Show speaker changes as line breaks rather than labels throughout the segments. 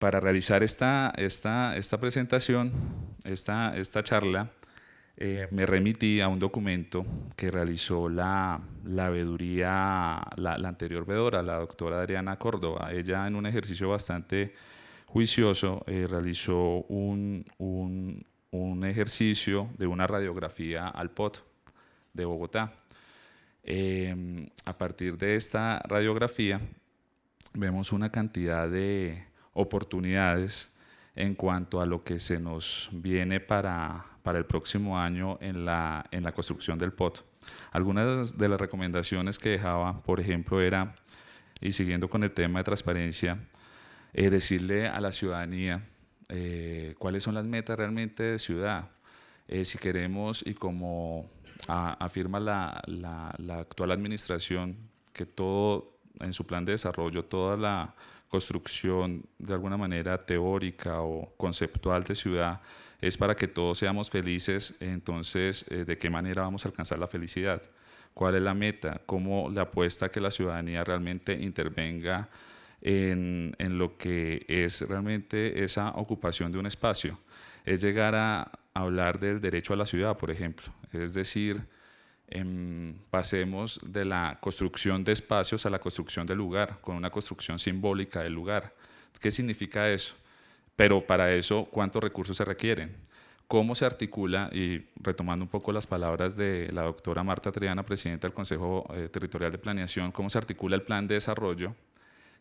Para realizar esta, esta, presentación, esta, esta charla, eh, me remití a un documento que realizó la, la la, anterior vedora, la doctora Adriana Córdoba. Ella en un ejercicio bastante juicioso eh, realizó un, ejercicio de una radiografía al POT de Bogotá. Em, a partir de esta radiografía vemos una cantidad de oportunidades en cuanto a lo que se nos viene para, para el próximo año en la, en la construcción del POT. Algunas de las recomendaciones que dejaba, por ejemplo, era, y siguiendo con el tema de transparencia, eh, decirle a la ciudadanía eh, cuáles son las metas realmente de ciudad. Eh, si queremos, y cómo afirma la, actual administración que todo en su plan de desarrollo, toda la construcción de alguna manera teórica o conceptual de ciudad es para que todos seamos felices, entonces, eh, ¿de qué manera vamos a alcanzar la felicidad? ¿Cuál es la meta? ¿Cómo la apuesta que la ciudadanía realmente intervenga en lo que es realmente esa ocupación de un espacio? Es llegar a hablar del derecho a la ciudad, por ejemplo. Es decir, em, pasemos de la construcción de espacios a la construcción del lugar, con una construcción simbólica del lugar. ¿Qué significa eso? Pero para eso, ¿cuántos recursos se requieren? ¿Cómo se articula? Y retomando un poco las palabras de la doctora Marta Triana, presidenta del Consejo eh, Territorial de Planeación, ¿cómo se articula el plan de desarrollo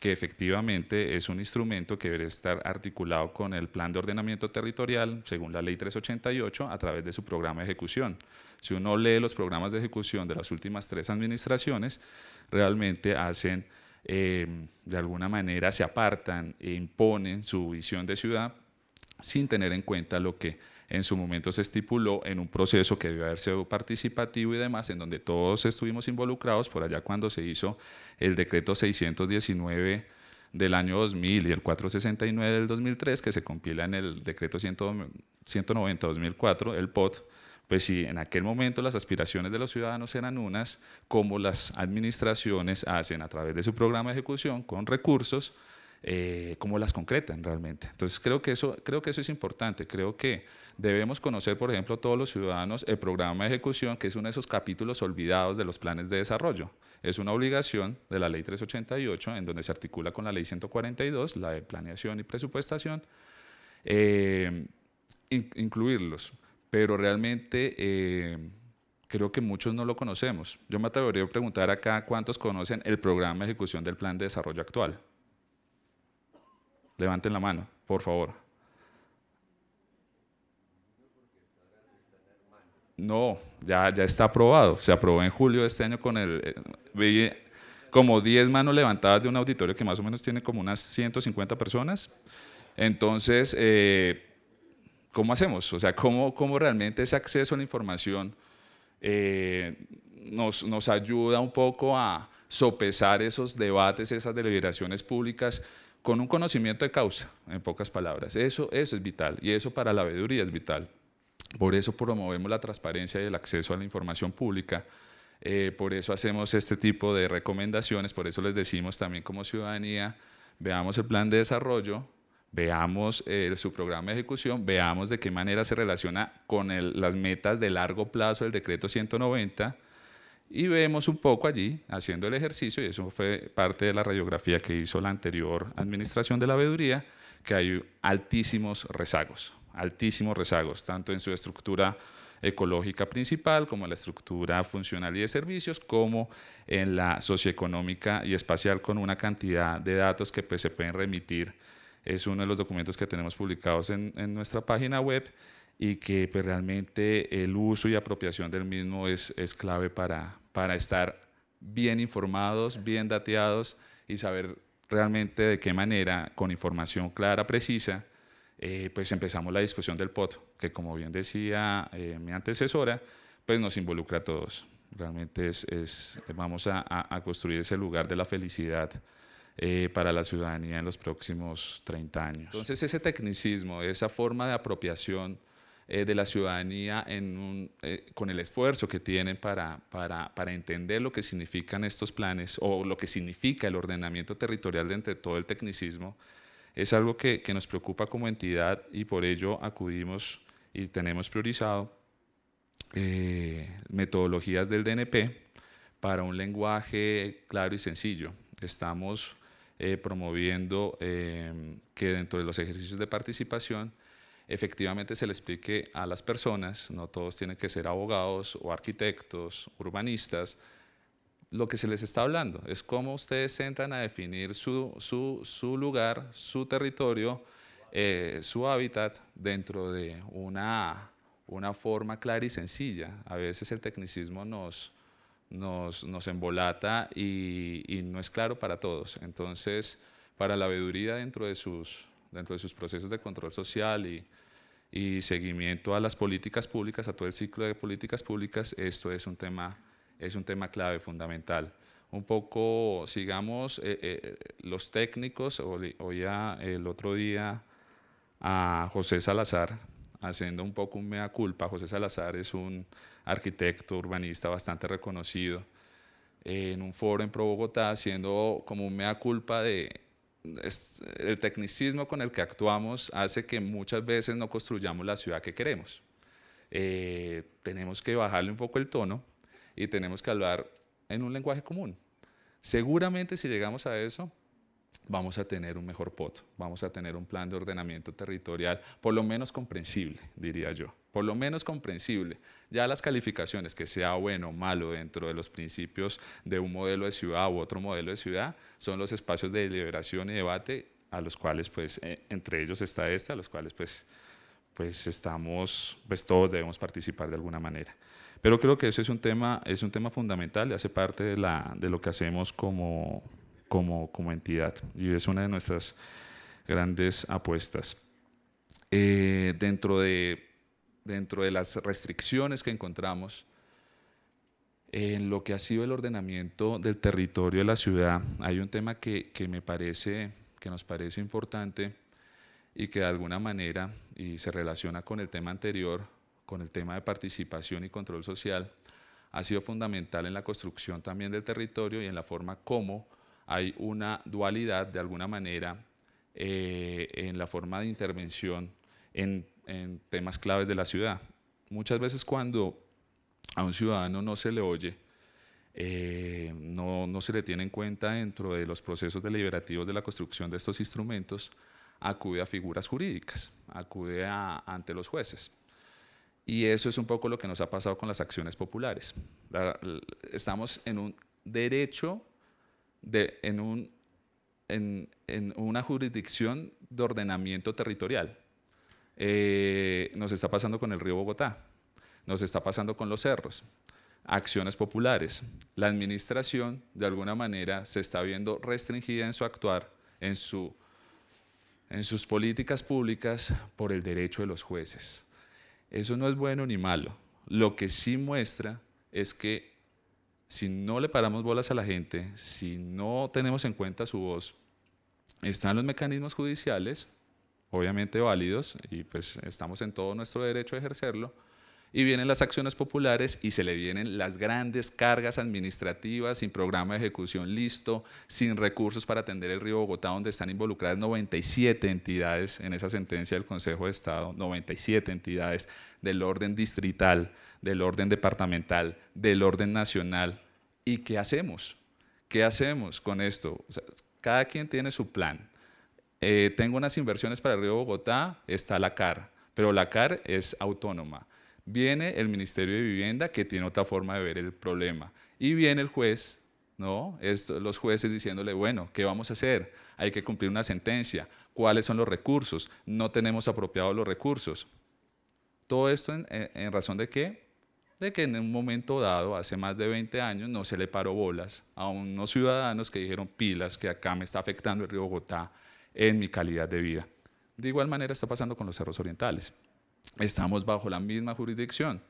que efectivamente es un instrumento que debe estar articulado con el Plan de Ordenamiento Territorial, según la Ley 388, a través de su programa de ejecución. Si uno lee los programas de ejecución de las últimas tres administraciones, realmente hacen, em, de alguna manera, se apartan e imponen su visión de ciudad sin tener en cuenta lo que en su momento se estipuló en un proceso que debió haber sido participativo y demás, en donde todos estuvimos involucrados por allá cuando se hizo el decreto 619 del año 2000 y el 469 del 2003, que se compila en el decreto 190-2004, el POT, pues si en aquel momento las aspiraciones de los ciudadanos eran unas, como las administraciones hacen a través de su programa de ejecución con recursos, eh, cómo las concretan realmente. Entonces creo que, eso, creo que eso es importante, creo que debemos conocer, por ejemplo, todos los ciudadanos el programa de ejecución, que es uno de esos capítulos olvidados de los planes de desarrollo. Es una obligación de la ley 388, en donde se articula con la ley 142, la de planeación y presupuestación, eh, incluirlos, pero realmente... Eh, creo que muchos no lo conocemos. Yo me atrevería a preguntar acá cuántos conocen el programa de ejecución del plan de desarrollo actual. Levanten la mano, por favor. No, ya, ya está aprobado. Se aprobó en julio de este año con el... Eh, vi como 10 manos levantadas de un auditorio que más o menos tiene como unas 150 personas. Entonces, eh, ¿cómo hacemos? O sea, ¿cómo, realmente ese acceso a la información eh, nos, nos ayuda un poco a sopesar esos debates, esas deliberaciones públicas con un conocimiento de causa, en pocas palabras. Eso, es vital y eso para la veeduría es vital. Por eso promovemos la transparencia y el acceso a la información pública. Eh, por eso hacemos este tipo de recomendaciones, por eso les decimos también como ciudadanía, veamos el plan de desarrollo, veamos eh, su programa de ejecución, veamos de qué manera se relaciona con las metas de largo plazo del decreto 190 y vemos un poco allí, haciendo el ejercicio, y eso fue parte de la radiografía que hizo la anterior administración de la veeduría, que hay altísimos rezagos, altísimos rezagos, tanto en su estructura ecológica principal, como en la estructura funcional y de servicios, como en la socioeconómica y espacial, con una cantidad de datos que pues, se pueden remitir. Es uno de los documentos que tenemos publicados en nuestra página web y que pues, realmente el uso y apropiación del mismo es, es clave para, para estar bien informados, bien dateados y saber realmente de qué manera, con información clara, precisa, eh, pues empezamos la discusión del POT, que como bien decía eh, mi antecesora, pues nos involucra a todos. Realmente es, es vamos a, a, construir ese lugar de la felicidad eh, para la ciudadanía en los próximos 30 años. Entonces ese tecnicismo, esa forma de apropiación, eh, de la ciudadanía eh, con el esfuerzo que tienen para, para, para, entender lo que significan estos planes o lo que significa el ordenamiento territorial dentro de todo el tecnicismo, es algo que, que nos preocupa como entidad y por ello acudimos y tenemos priorizado eh, metodologías del DNP para un lenguaje claro y sencillo. Estamos promoviendo que dentro de los ejercicios de participación efectivamente se le explique a las personas, no todos tienen que ser abogados o arquitectos, urbanistas, lo que se les está hablando, es cómo ustedes entran a definir su, su, su lugar, su territorio, eh, su hábitat dentro de una, una forma clara y sencilla. A veces el tecnicismo nos, nos, nos embolata y, y no es claro para todos. Entonces, para la veeduría dentro de sus dentro de sus procesos de control social y, y seguimiento a las políticas públicas, a todo el ciclo de políticas públicas, esto es un tema, es un tema clave, fundamental. Un poco, sigamos, eh, eh, los técnicos, hoy, el otro día a José Salazar, haciendo un poco un mea culpa, José Salazar es un arquitecto urbanista bastante reconocido, eh, en un foro en Pro Bogotá, haciendo como un mea culpa de el tecnicismo con el que actuamos hace que muchas veces no construyamos la ciudad que queremos. Eh, tenemos que bajarle un poco el tono y tenemos que hablar en un lenguaje común. Seguramente si llegamos a eso, vamos a tener un mejor POT, vamos a tener un plan de ordenamiento territorial, por lo menos comprensible, diría yo, por lo menos comprensible. Ya las calificaciones, que sea bueno o malo dentro de los principios de un modelo de ciudad u otro modelo de ciudad, son los espacios de deliberación y debate a los cuales, pues, eh, entre ellos está esta, a los cuales, pues, pues estamos, pues todos debemos participar de alguna manera. Pero creo que eso es un tema, es un tema fundamental y hace parte de, de lo que hacemos como, como, como entidad. Y es una de nuestras grandes apuestas. Eh, dentro, de, dentro de las restricciones que encontramos en lo que ha sido el ordenamiento del territorio de la ciudad, hay un tema que, que me parece, que nos parece importante y que de alguna manera, y se relaciona con el tema anterior, con el tema de participación y control social, ha sido fundamental en la construcción también del territorio y en la forma como hay una dualidad de alguna manera eh, en la forma de intervención en, temas claves de la ciudad. Muchas veces cuando a un ciudadano no se le oye, eh, no, se le tiene en cuenta dentro de los procesos deliberativos de la construcción de estos instrumentos, acude a figuras jurídicas, acude ante los jueces. Y eso es un poco lo que nos ha pasado con las acciones populares. estamos en un derecho en, una jurisdicción de ordenamiento territorial. Eh, nos está pasando con el río Bogotá, nos está pasando con los cerros, acciones populares. La administración, de alguna manera, se está viendo restringida en su actuar, en, su, en sus políticas públicas por el derecho de los jueces. Eso no es bueno ni malo. Lo que sí muestra es que si no le paramos bolas a la gente, si no tenemos en cuenta su voz, están los mecanismos judiciales, obviamente válidos, y pues estamos en todo nuestro derecho a ejercerlo, y vienen las acciones populares y se le vienen las grandes cargas administrativas sin programa de ejecución listo, sin recursos para atender el río Bogotá, donde están involucradas 97 entidades en esa sentencia del Consejo de Estado, 97 entidades del orden distrital, del orden departamental, del orden nacional. ¿Y qué hacemos? ¿Qué hacemos con esto? cada quien tiene su plan. Eh, tengo unas inversiones para el río Bogotá, está la CAR, pero la CAR es autónoma. Viene el Ministerio de Vivienda, que tiene otra forma de ver el problema. Y viene el juez, ¿no? los jueces diciéndole, bueno, ¿qué vamos a hacer? Hay que cumplir una sentencia. ¿Cuáles son los recursos? No tenemos apropiados los recursos. Todo esto en, en razón de qué? De que en un momento dado, hace más de 20 años, no se le paró bolas a unos ciudadanos que dijeron pilas que acá me está afectando el río Bogotá en mi calidad de vida. De igual manera está pasando con los cerros orientales estamos bajo la misma jurisdicción.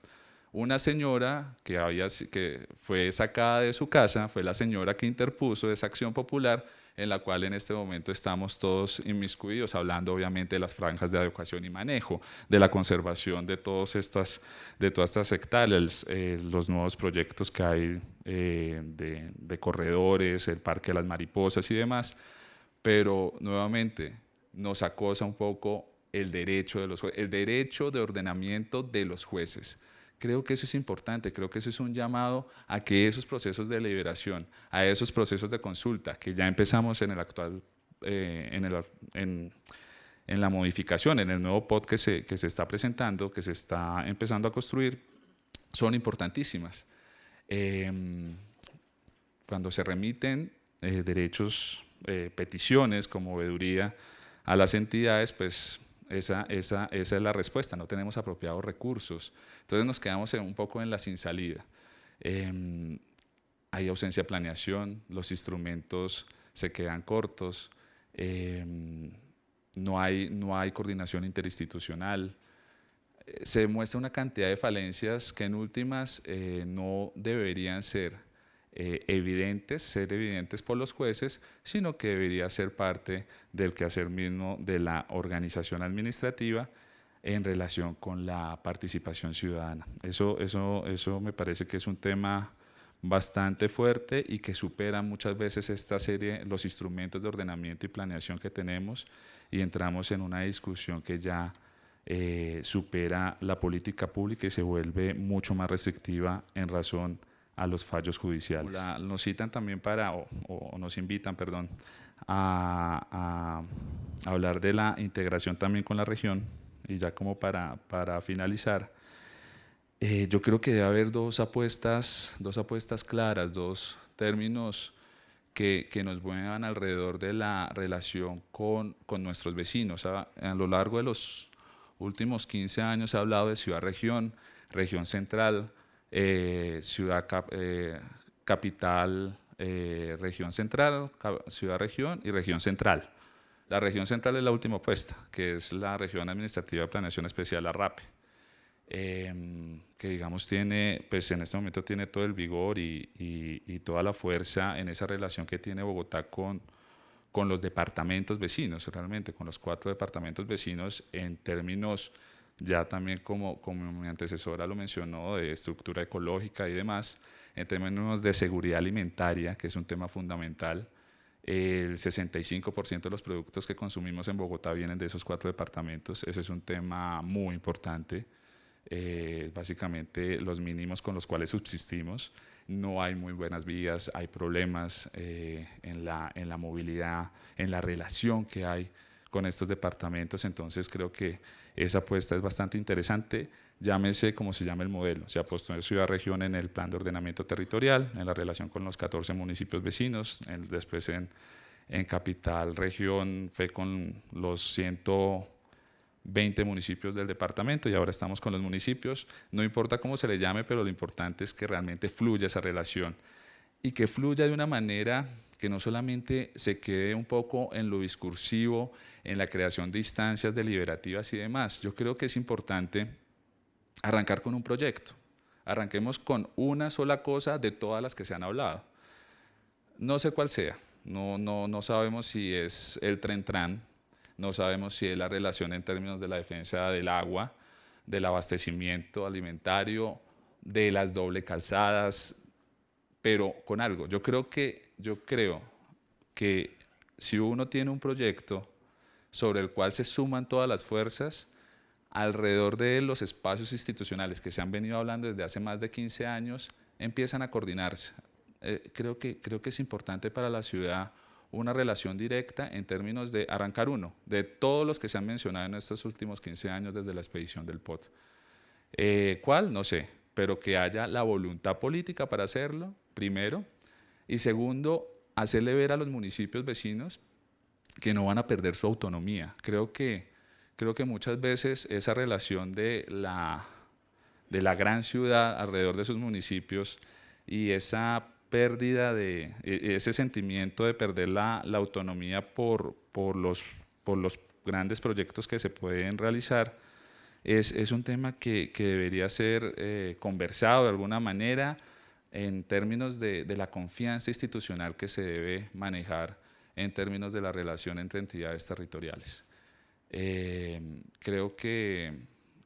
Una señora que, había, que fue sacada de su casa fue la señora que interpuso esa acción popular en la cual en este momento estamos todos inmiscuidos, hablando obviamente de las franjas de educación y manejo, de la conservación de, todas estas, de todas estas hectáreas, eh, los nuevos proyectos que hay eh, de, de corredores, el Parque de las Mariposas y demás. Pero nuevamente nos acosa un poco el derecho de los el derecho de ordenamiento de los jueces. Creo que eso es importante, creo que eso es un llamado a que esos procesos de liberación, a esos procesos de consulta, que ya empezamos en el actual, eh, en, la modificación, en el nuevo POT que se, está presentando, que se está empezando a construir, son importantísimas. Em, cuando se remiten eh, derechos, eh, peticiones como veeduría a las entidades, pues esa, es la respuesta, no tenemos apropiados recursos. Entonces nos quedamos un poco en la sin salida. Em, hay ausencia de planeación, los instrumentos se quedan cortos, em, no, hay, coordinación interinstitucional, eh, se muestra una cantidad de falencias que en últimas eh, no deberían ser eh, evidentes, ser evidentes por los jueces, sino que debería ser parte del quehacer mismo de la organización administrativa en relación con la participación ciudadana. Eso, eso, eso me parece que es un tema bastante fuerte y que supera muchas veces esta serie, los instrumentos de ordenamiento y planeación que tenemos y entramos en una discusión que ya eh, supera la política pública y se vuelve mucho más restrictiva en razón a los fallos judiciales. nos citan también para, o, nos invitan, perdón, a, hablar de la integración también con la región. Y ya como para, para finalizar, eh, yo creo que debe haber dos apuestas, dos apuestas claras, dos términos que, que nos muevan alrededor de la relación con, con nuestros vecinos. A, a lo largo de los últimos 15 años se ha hablado de ciudad-región, región central, eh, ciudad eh, capital, eh, región central, ciudad región y región central. La región central es la última opuesta, que es la región administrativa de planeación especial, la RAPE, em, que digamos tiene, pues en este momento tiene todo el vigor y, y toda la fuerza en esa relación que tiene Bogotá con, con los departamentos vecinos, realmente, con los cuatro departamentos vecinos en términos ya también como, como mi antecesora lo mencionó, de estructura ecológica y demás, en términos de seguridad alimentaria, que es un tema fundamental, el 65% de los productos que consumimos en Bogotá vienen de esos cuatro departamentos. ese es un tema muy importante. Eh, básicamente los mínimos con los cuales subsistimos. No hay muy buenas vías, hay problemas eh, en, la, en la movilidad, en la relación que hay con estos departamentos. Entonces creo que esa apuesta es bastante interesante, llámese como se llame el modelo. Se ha puesto en ciudad-región en el plan de ordenamiento territorial, en la relación con los 14 municipios vecinos, después en, capital-región fue con los 120 municipios del departamento y ahora estamos con los municipios. No importa cómo se le llame, pero lo importante es que realmente fluya esa relación y que fluya de una manera que no solamente se quede un poco en lo discursivo, en la creación de instancias deliberativas y demás. Yo creo que es importante arrancar con un proyecto. Arranquemos con una sola cosa de todas las que se han hablado. No sé cuál sea. No, no, no sabemos si es el tren-tran, no sabemos si es la relación en términos de la defensa del agua, del abastecimiento alimentario, de las doble calzadas, pero con algo. Yo creo que yo creo que si uno tiene un proyecto sobre el cual se suman todas las fuerzas, alrededor de los espacios institucionales que se han venido hablando desde hace más de 15 años empiezan a coordinarse. Eh, creo, que, creo que es importante para la ciudad una relación directa en términos de arrancar uno, de todos los que se han mencionado en estos últimos 15 años desde la expedición del POT. Eh, ¿Cuál? No sé, pero que haya la voluntad política para hacerlo, primero, y segundo, hacerle ver a los municipios vecinos que no van a perder su autonomía. Creo que, creo que muchas veces esa relación de la, gran ciudad alrededor de sus municipios y esa pérdida de e, ese sentimiento de perder la, autonomía por, por, los, grandes proyectos que se pueden realizar, es, un tema que, debería ser eh, conversado de alguna manera, en términos de, de, la confianza institucional que se debe manejar en términos de la relación entre entidades territoriales. Eh, creo que,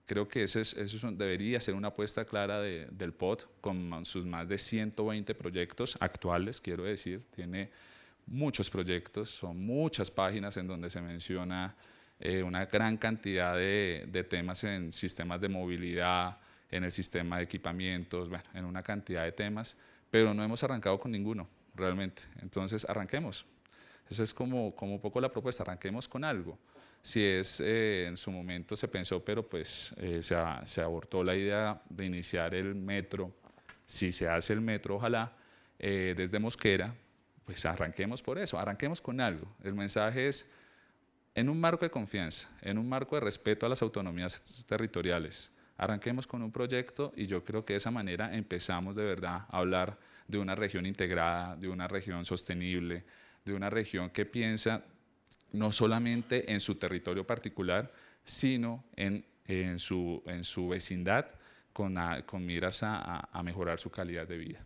creo que ese, eso debería ser una apuesta clara del POT con sus más de 120 proyectos actuales, quiero decir, tiene muchos proyectos, son muchas páginas en donde se menciona eh, una gran cantidad de temas en sistemas de movilidad, en el sistema de equipamientos, bueno, en una cantidad de temas, pero no hemos arrancado con ninguno realmente. Entonces, arranquemos. Esa es como, como un poco la propuesta, arranquemos con algo. Si es, eh, en su momento se pensó, pero pues eh, se, abortó la idea de iniciar el metro. Si se hace el metro, ojalá, eh, desde Mosquera, pues arranquemos por eso, arranquemos con algo. El mensaje es, en un marco de confianza, en un marco de respeto a las autonomías territoriales, Arranquemos con un proyecto y yo creo que de esa manera empezamos de verdad a hablar de una región integrada, de una región sostenible, de una región que piensa no solamente en su territorio particular, sino en, su, en su, vecindad con, miras a mejorar su calidad de vida.